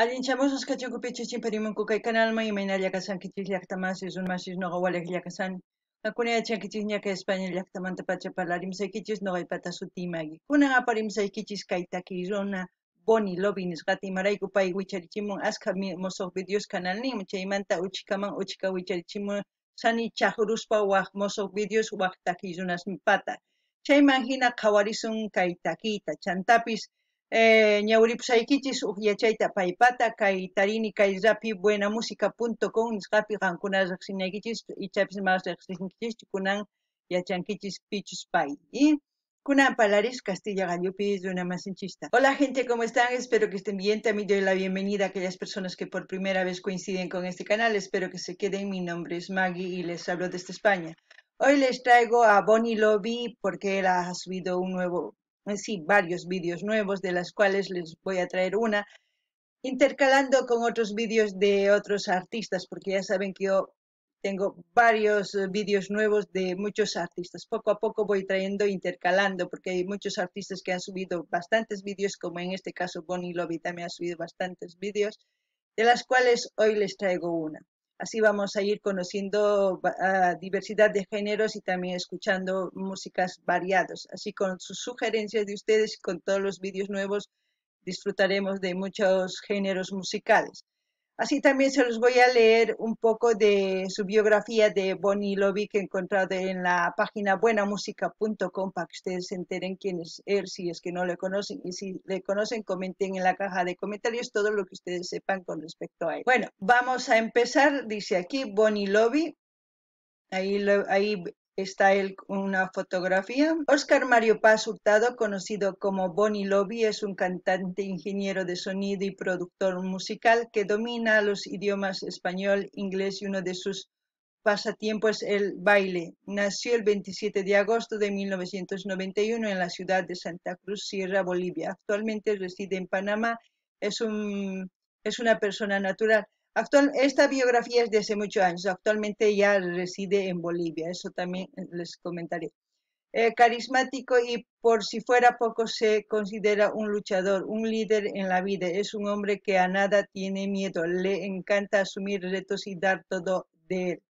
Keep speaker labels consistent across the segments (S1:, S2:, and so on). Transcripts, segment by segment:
S1: Alin chamos os perimun canal ma yimain al yakasan kichis y masis no gawal ek liakasan. Akunia chan kichis nyaka espanya kichis no hay pata suti magi. Kuna nga parim kichis kaita zona boni lobin is gati maray kupai aska mi mosok videos canal ni mucha imanta uchikaman uchika wichari chimun sani chahuruspa wak videos wak pata. kawarisun kaita chantapis. Eh, ñawripshaykichis Ujiachaita paipata kay tarini kay música buena musica.com nisqapi qamkuna riqsinaykichis ichapis mas riqsinkichis kunan yachankichis Pai. y Kunan palares Castilla de una Masinchista. Hola gente, ¿cómo están? Espero que estén bien. También doy la bienvenida a aquellas personas que por primera vez coinciden con este canal. Espero que se queden. Mi nombre es Maggie y les hablo desde España. Hoy les traigo a Bonnie Lobby porque él ha subido un nuevo eh, sí, varios vídeos nuevos, de las cuales les voy a traer una, intercalando con otros vídeos de otros artistas, porque ya saben que yo tengo varios eh, vídeos nuevos de muchos artistas. Poco a poco voy trayendo, e intercalando, porque hay muchos artistas que han subido bastantes vídeos, como en este caso Bonnie Lobby también ha subido bastantes vídeos, de las cuales hoy les traigo una. Así vamos a ir conociendo diversidad de géneros y también escuchando músicas variadas. Así con sus sugerencias de ustedes, y con todos los vídeos nuevos, disfrutaremos de muchos géneros musicales. Así también se los voy a leer un poco de su biografía de Bonnie Lobby que he encontrado en la página buenamusica.com para que ustedes se enteren quién es él, si es que no le conocen. Y si le conocen, comenten en la caja de comentarios todo lo que ustedes sepan con respecto a él. Bueno, vamos a empezar. Dice aquí Bonnie Lobby. Ahí, ahí está él una fotografía. Oscar Mario Paz Hurtado, conocido como Bonnie Lobby, es un cantante, ingeniero de sonido y productor musical que domina los idiomas español, inglés y uno de sus pasatiempos es el baile. Nació el 27 de agosto de 1991 en la ciudad de Santa Cruz, Sierra, Bolivia. Actualmente reside en Panamá. Es, un, es una persona natural. Actual, esta biografía es de hace muchos años, actualmente ya reside en Bolivia, eso también eh, les comentaré. Eh, carismático y por si fuera poco se considera un luchador, un líder en la vida, es un hombre que a nada tiene miedo, le encanta asumir retos y dar todo de él.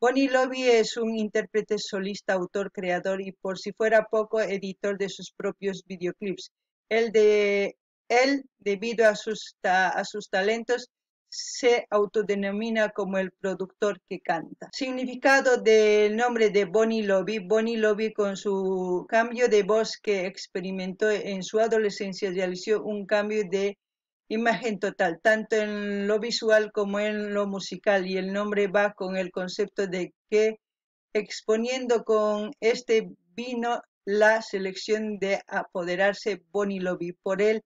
S1: Bonnie Lobby es un intérprete solista, autor, creador y por si fuera poco editor de sus propios videoclips. Él, de, él debido a sus, a sus talentos, se autodenomina como el productor que canta. Significado del nombre de Bonnie Lobby. Bonnie Lobby con su cambio de voz que experimentó en su adolescencia realizó un cambio de imagen total, tanto en lo visual como en lo musical, y el nombre va con el concepto de que exponiendo con este vino la selección de apoderarse Bonnie Lobby. Por él,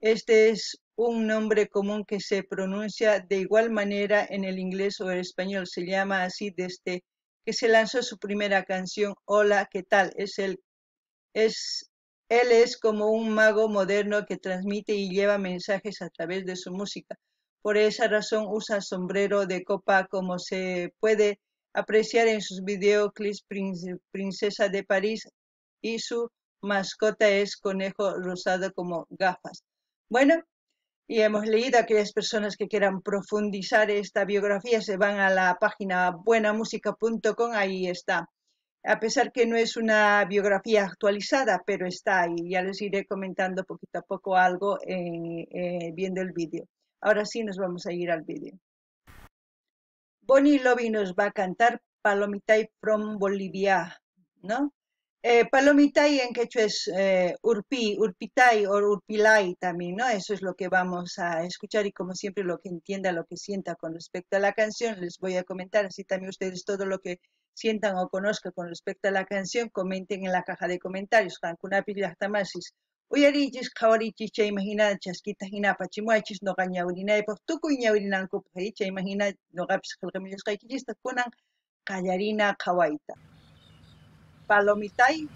S1: este es un nombre común que se pronuncia de igual manera en el inglés o el español. Se llama así desde que se lanzó su primera canción, Hola, ¿qué tal? Es el, es, él es como un mago moderno que transmite y lleva mensajes a través de su música. Por esa razón usa sombrero de copa como se puede apreciar en sus videoclips Princesa de París y su mascota es conejo rosado como gafas. Bueno, y hemos leído, aquellas personas que quieran profundizar esta biografía se van a la página buenamusica.com, ahí está. A pesar que no es una biografía actualizada, pero está ahí. Ya les iré comentando poquito a poco algo eh, eh, viendo el vídeo. Ahora sí nos vamos a ir al vídeo. Bonnie Lobby nos va a cantar Palomita from Bolivia, ¿no? Eh, palomitay en quechua es eh, urpi, urpitay o urpilay también, ¿no? Eso es lo que vamos a escuchar y como siempre lo que entienda, lo que sienta con respecto a la canción, les voy a comentar, así también ustedes todo lo que sientan o conozcan con respecto a la canción, comenten en la caja de comentarios. Uyarichis, no no kawaita. Palomitay.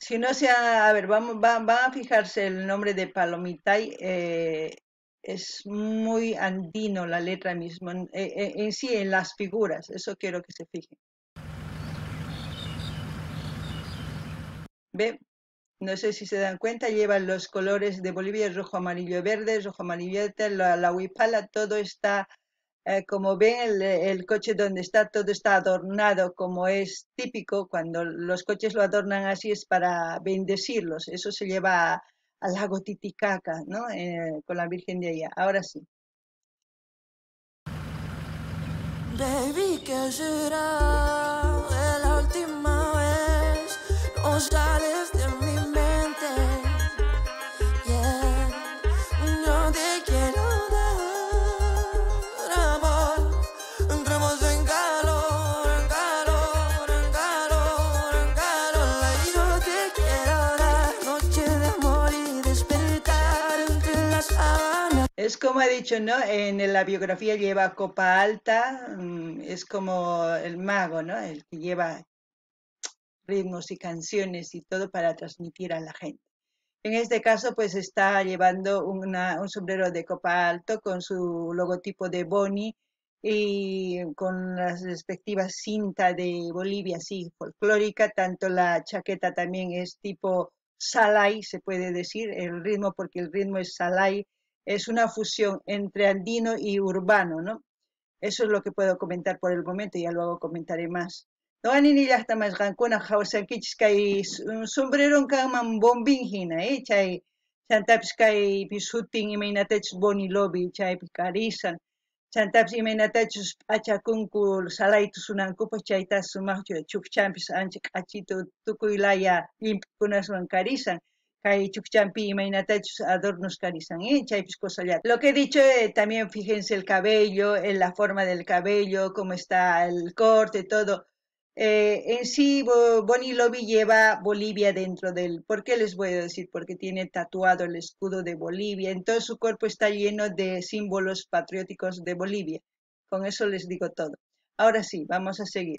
S1: Si no sea, a ver, vamos, van a fijarse el nombre de Palomitay. Eh, es muy andino la letra misma, eh, eh, en, sí, en las figuras. Eso quiero que se fijen. ¿Ve? No sé si se dan cuenta, llevan los colores de Bolivia, rojo, amarillo, verde, rojo, amarillo, verde, la huipala, todo está eh, como ven, el, coche donde está todo está adornado, como es típico, cuando los coches lo adornan así es para bendecirlos. Eso se lleva al lago Titicaca, ¿no? Eh, con la Virgen de allá. Ahora sí. la última de Es como ha dicho, ¿no? En la biografía lleva copa alta, mm, es como el mago, ¿no? El que lleva ritmos y canciones y todo para transmitir a la gente. En este caso, pues está llevando un sombrero de copa alto con su logotipo de Boni y con las respectivas cinta de Bolivia, sí, folclórica, tanto la chaqueta también es tipo salai, se puede decir, el ritmo, porque el ritmo es salai, es una fusión entre andino y urbano, ¿no? Eso es lo que puedo comentar por el momento, ya luego comentaré más. Noani ni hasta más gancona un sombrero caman bombingina eh, y chantapskai pisutin y meinatech boni lobby, chay picarizan. Chantapsi imanatachus p'achakunku salaytu sunankupaq chayta sumaqchu chukchanpis ancha k'achitu tukuylaya llimp'unaswan karisan Kai chukchanpi imaynatachus adornos karisan eh, chaypis kusallata. Lo que he dicho eh, también fíjense el cabello, en eh, la forma del cabello, cómo está el corte, todo. Eh, en sí, Bonnie Lobby lleva Bolivia dentro del. ¿Por qué les voy a decir? Porque tiene tatuado el escudo de Bolivia. Entonces su cuerpo está lleno de símbolos patrióticos de Bolivia. Con eso les digo todo. Ahora sí, vamos a seguir.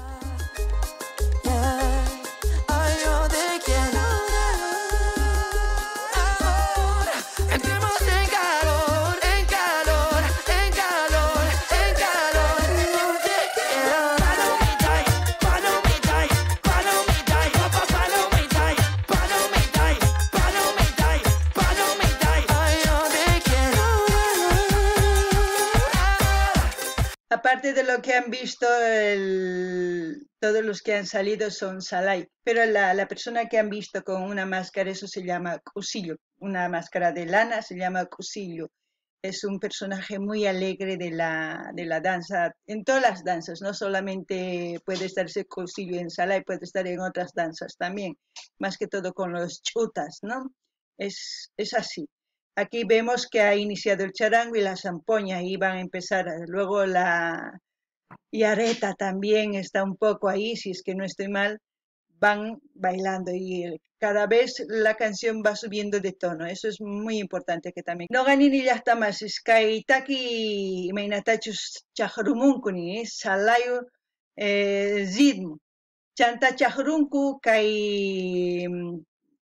S1: de lo que han visto, todos los que han salido son Salai, pero la, persona que han visto con una máscara, eso se llama Cusillo, una máscara de lana se llama Cusillo. Es un personaje muy alegre de la, danza, en todas las danzas, no solamente puede estarse Cusillo en Salai, puede estar en otras danzas también, más que todo con los chutas, ¿no? es así. Aquí vemos que ha iniciado el charango y la zampoña y van a empezar. Luego la yareta también está un poco ahí, si es que no estoy mal, van bailando y cada vez la canción va subiendo de tono. Eso es muy importante que también. No y ya está más. Skaitaki meinatachus kuni salayu zidmu. Eh, Chanta kai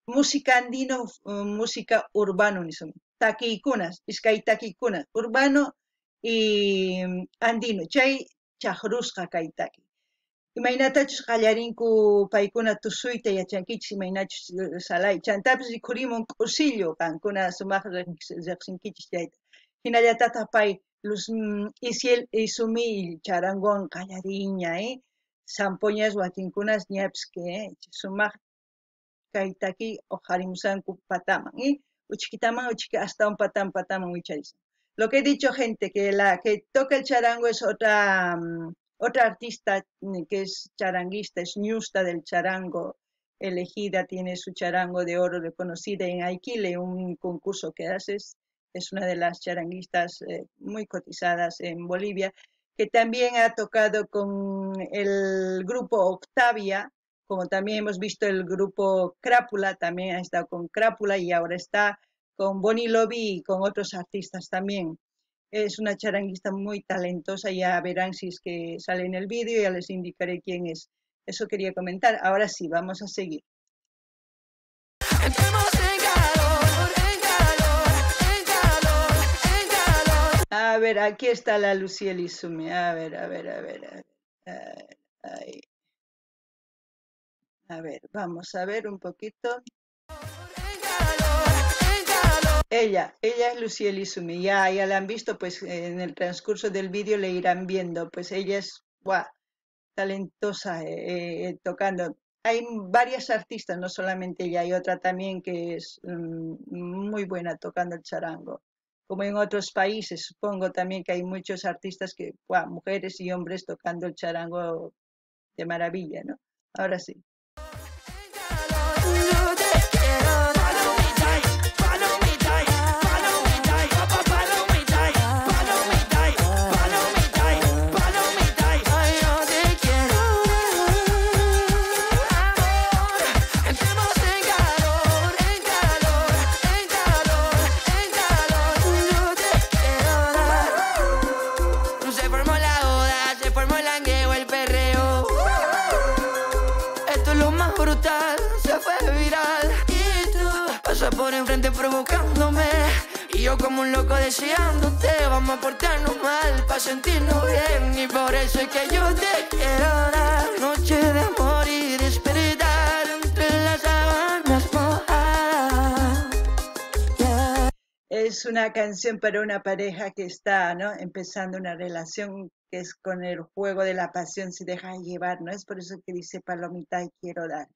S1: música andino, mm, música urbano, taquicunas, iskai taquicunas, urbano y mm, andino, chay chahrusca kaitaki. Imainatachus qallarinku paikuna y yachankichis imaynachus eh, salai, Chantapis y curimon qankuna sumaq ya. chayta. Hinallatataq pai, Luz mm, Isiel Isumil charangon qallariña, eh? Sampoñas wakinkunas niepske, eh? o harimusan pataman y ¿eh? uchikitaman uchiki hasta un patam pataman Lo que he dicho, gente, que la que toca el charango es otra, mm, otra artista mm, que es charanguista, es ñusta del charango, elegida, tiene su charango de oro reconocida en Aikile, un concurso que haces, es una de las charanguistas eh, muy cotizadas en Bolivia, que también ha tocado con el grupo Octavia, como también hemos visto el grupo Crápula, también ha estado con Crápula y ahora está con Bonnie Lobby y con otros artistas también. Es una charanguista muy talentosa, ya verán si es que sale en el vídeo, ya les indicaré quién es. Eso quería comentar. Ahora sí, vamos a seguir. A ver, aquí está la Lucía A ver, a ver, a ver. A ver, vamos a ver un poquito. Ella, ella es Luciel Izumi, ya, la han visto, pues en el transcurso del vídeo le irán viendo, pues ella es talentosa eh, eh, tocando. Hay varias artistas, no solamente ella, hay otra también que es mm, muy buena tocando el charango. Como en otros países, supongo también que hay muchos artistas que, mujeres y hombres tocando el charango de maravilla, ¿no? Ahora sí. fue viral. Y tú pasas por enfrente provocándome. Y yo como un loco deseándote, vamos a portarnos mal para sentirnos bien. Y por eso es que yo te quiero dar noche de amor y despertar entre las sábanas Es una canción para una pareja que está ¿no? empezando una relación que es con el juego de la pasión se deja llevar, ¿no? Es por eso que dice Palomita y quiero dar.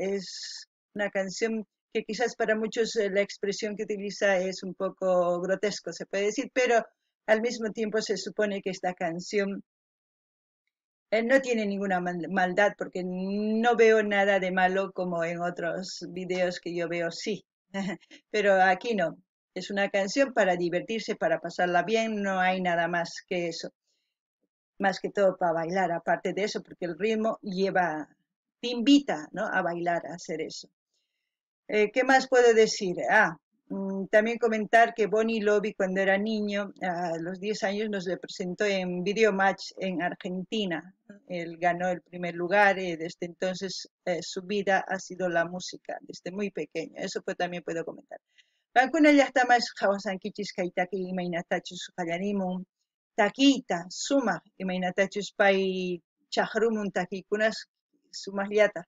S1: es una canción que quizás para muchos eh, la expresión que utiliza es un poco grotesco, se puede decir, pero al mismo tiempo se supone que esta canción eh, no tiene ninguna maldad porque no veo nada de malo como en otros videos que yo veo, sí, pero aquí no. Es una canción para divertirse, para pasarla bien, no hay nada más que eso más que todo para bailar, aparte de eso, porque el ritmo lleva, te invita ¿no? a bailar, a hacer eso. Eh, ¿Qué más puedo decir? Ah, mm, también comentar que Bonnie Lobby, cuando era niño, a los 10 años, nos presentó en Video Match en Argentina. Él ganó el primer lugar y desde entonces eh, su vida ha sido la música, desde muy pequeño. Eso pues, también puedo comentar. ya está taquita, suma, imainatachuspai chajrumun taquikunas liata.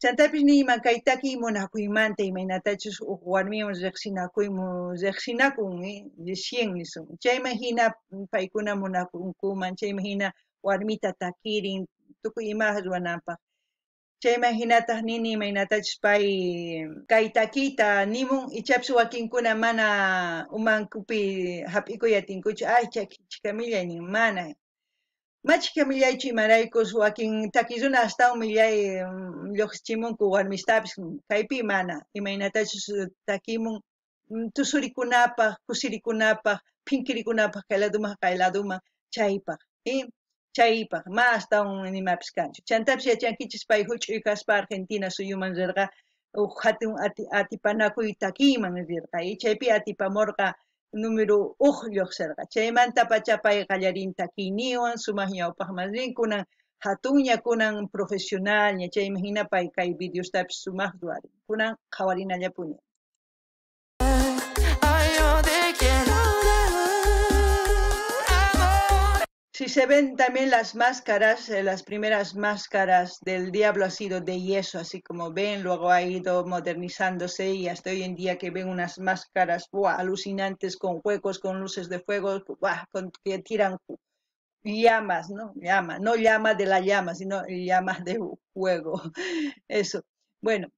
S1: Chantapis ni kay taki munakuymanta imaynatachus uq warmiwan riqsinakuymun riqsinakun ¿eh? de cien nisun. Chayman hina paicuna imagina warmita takirin, tuku chayman hinatas nini imaynatachus pay kay takita nimun ichapis wakinkuna mana umankupi hap'ikuyatinkuchu ay chakchikamillay ni mana machkamillaychu imaraykus wakin takiruna astawan mm, millay lloqsichimunku warmistapis kaypi mana imaynatachus takimun mm, tusurikunapaq kusirikunapaq phinchirikunapaq kaylladuman kaylladuman chaypaq y chaypaq ni nimapas kanchu chantapis yachankichis pay kas kaspa Argentina yuman zerga. uh, hatun ati, atipanakuy takiman rirqa y chaypi atipamurqa número uj lluqsirqa chaymanta pacha pay qallarin takiyniwan sumaq ñawpaq mas kuna kunan hatuña kunan profesional ña chayman hina video kay videostapis sumaq duwarin kunan puni Si se ven también las máscaras, eh, las primeras máscaras del diablo ha sido de yeso, así como ven, luego ha ido modernizándose y hasta hoy en día que ven unas máscaras alucinantes con huecos, con luces de fuego, que tiran llamas, ¿no? Llama, no llama de la llama, sino llama de fuego. Eso. Bueno,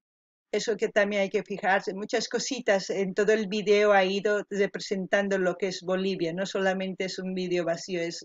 S1: eso que también hay que fijarse. Muchas cositas en todo el video ha ido representando lo que es Bolivia. No solamente es un video vacío, es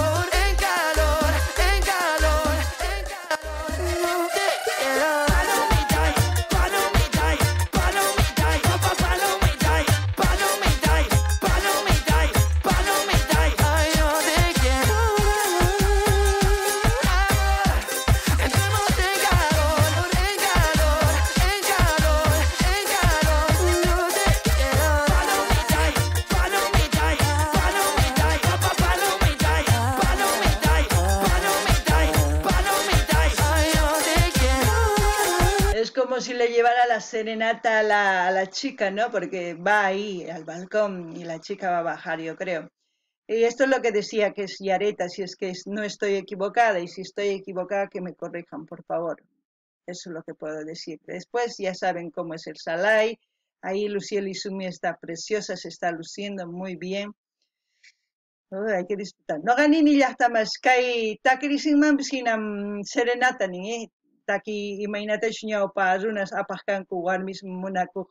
S1: serenata a la, chica, ¿no? Porque va ahí al balcón y la chica va a bajar, yo creo. Y esto es lo que decía que es Yareta, si es que no estoy equivocada y si estoy equivocada que me corrijan, por favor. Eso es lo que puedo decir. Después ya saben cómo es el Salai. Ahí Luciel Isumi está preciosa, se está luciendo muy bien. hay que disfrutar. No gané ni ya está más. serenata ni eh. taki imaynatachu ñawpa runas apaq kanku warmis munakuq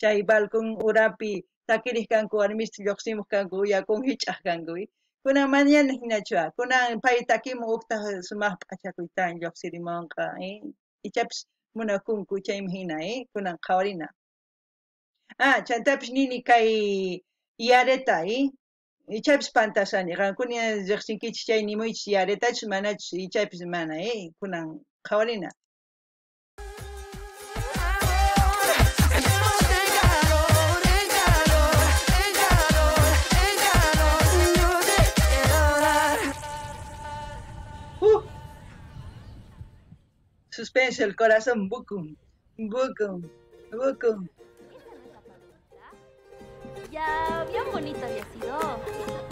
S1: chay balkun urapi takirij kanku warmista lluqsimuq kanku yakun hich'aq kankuy kunan mañana hinachuwa kunan pay takimun uqtaq sumaq p'achakuytan lluqsirimunqa eh? ichapis munakunku chaymi hina eh? kunan qhawarina ah chantapis nini kai yareta eh? ichapis pantasani qankuni nimo ichi nimuychis yaretachus manachus ichapis mana eh? kunang jabalina. Uh. Suspense, el corazón, bucum, bucum, bucum. Ya, bien bonita había sido.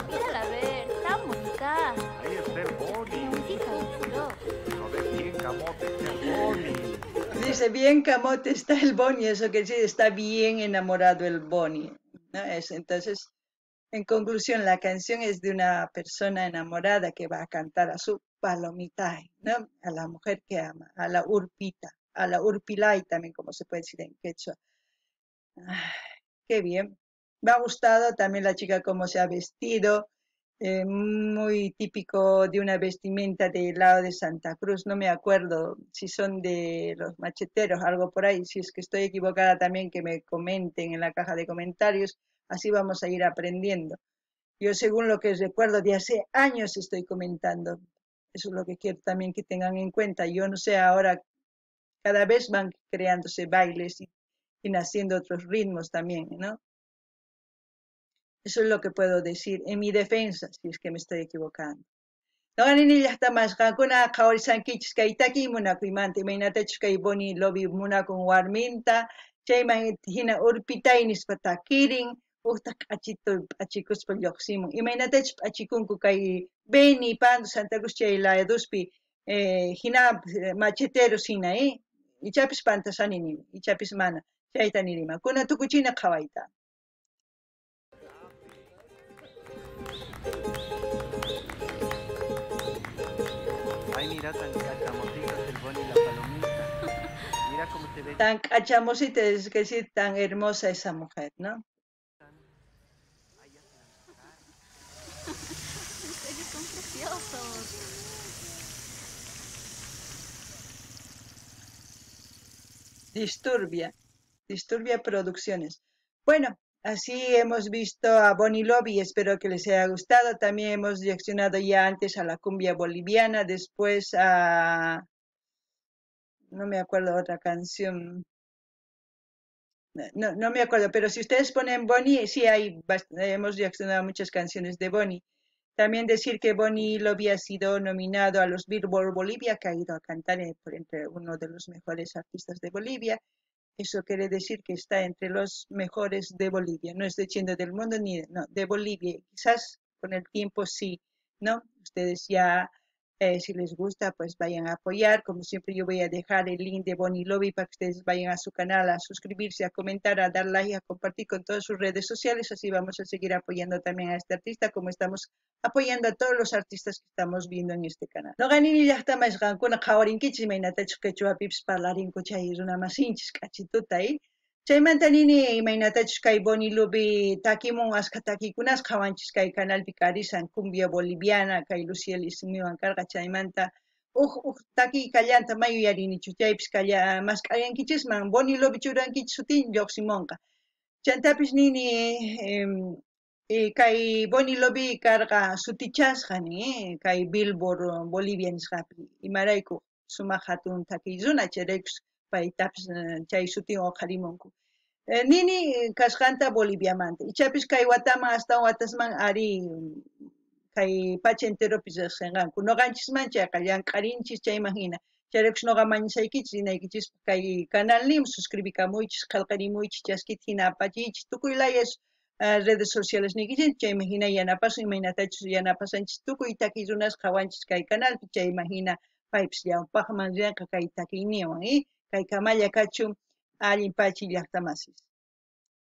S1: Mírala a ver, tan bonita. Ahí está el bonita Dice, bien camote está el Boni, eso que sí, está bien enamorado el Boni. entonces, en conclusión, la canción es de una persona enamorada que va a cantar a su palomita, ¿no? a la mujer que ama, a la urpita, a la urpilay también, como se puede decir en quechua. Ah, qué bien. Me ha gustado también la chica cómo se ha vestido, eh, muy típico de una vestimenta del lado de Santa Cruz, no me acuerdo si son de los macheteros, algo por ahí, si es que estoy equivocada también que me comenten en la caja de comentarios, así vamos a ir aprendiendo. Yo según lo que recuerdo de hace años estoy comentando, eso es lo que quiero también que tengan en cuenta, yo no sé ahora, cada vez van creándose bailes y naciendo otros ritmos también, ¿no? Eso es lo que puedo decir en mi defensa, si es que me estoy equivocando. Noganini yahtamas kuna kaol kichis kay taki munakuimanti mainatech boni lobi munakun warminta chayman hina urpitainis patakirin uhtaq achito achikuspa lloqsimun imaynatech achikunku kay beni pando Santa Cruz chaylayaduspi eh, hina machetero sina eh? ichapis eh. pantasanini, ichapis mana chayta nirima kuna tukuchina kawaita. mira tan cachamositas el Bonnie y la palomita. Mira cómo te ve. Tan cachamosita, es que sí, tan hermosa esa mujer, ¿no?
S2: Ustedes son preciosos.
S1: Disturbia, Disturbia Producciones. Bueno, Así hemos visto a Bonnie Lobby, espero que les haya gustado. También hemos reaccionado ya antes a la cumbia boliviana, después a... No me acuerdo otra canción. No, no me acuerdo, pero si ustedes ponen Bonnie, sí hay, hemos reaccionado a muchas canciones de Bonnie. También decir que Bonnie Lobby ha sido nominado a los Billboard Bolivia, que ha ido a cantar eh, entre uno de los mejores artistas de Bolivia. Eso quiere decir que está entre los mejores de Bolivia. No estoy diciendo del mundo ni de, no, de Bolivia. Quizás con el tiempo sí, ¿no? Ustedes ya eh, si les gusta, pues vayan a apoyar. Como siempre, yo voy a dejar el link de Bonnie Lobby para que ustedes vayan a su canal a suscribirse, a comentar, a dar like, a compartir con todas sus redes sociales. Así vamos a seguir apoyando también a este artista, como estamos apoyando a todos los artistas que estamos viendo en este canal. No ya está más Chaymantanini imaynatachus kay Bonilupi takimun askha takikunas Kanal canal san cumbia boliviana kay Lucía Lizumiwan karqa chaymanta uh uh taki kallanta Mayu uyarinichu chaypis kalla masq'ariankichisman Bonilupi churankichis sutin lluqsimunqa chantapis nini eh, kay Bonilupi karga sutichas ni kay Billboard bolivian nisqapi imaraykuq sumahatun hatun takiyzuna paytapish chay sutin oqarimunku nini kashqanta boliviamanta ichapish kay Watama hasta watasman ari kay pacha enteropish riqsirqanku noqanchisman chayqa llank'arinchis chayman hina chayrakush noqa mañasaykichis ikichis kay kanal nim suscribikamuychis kalkari chaskit hina apachiychis tukuylayas Uh, redes sociales nikichin chay imagina yanapas yana yanapasanchis tukuy takiy runas qhawanchis kay kanal chay imagina paypis yawpaqman rianqa kay Caicamaya, Cachum, alimpa y Artamasis.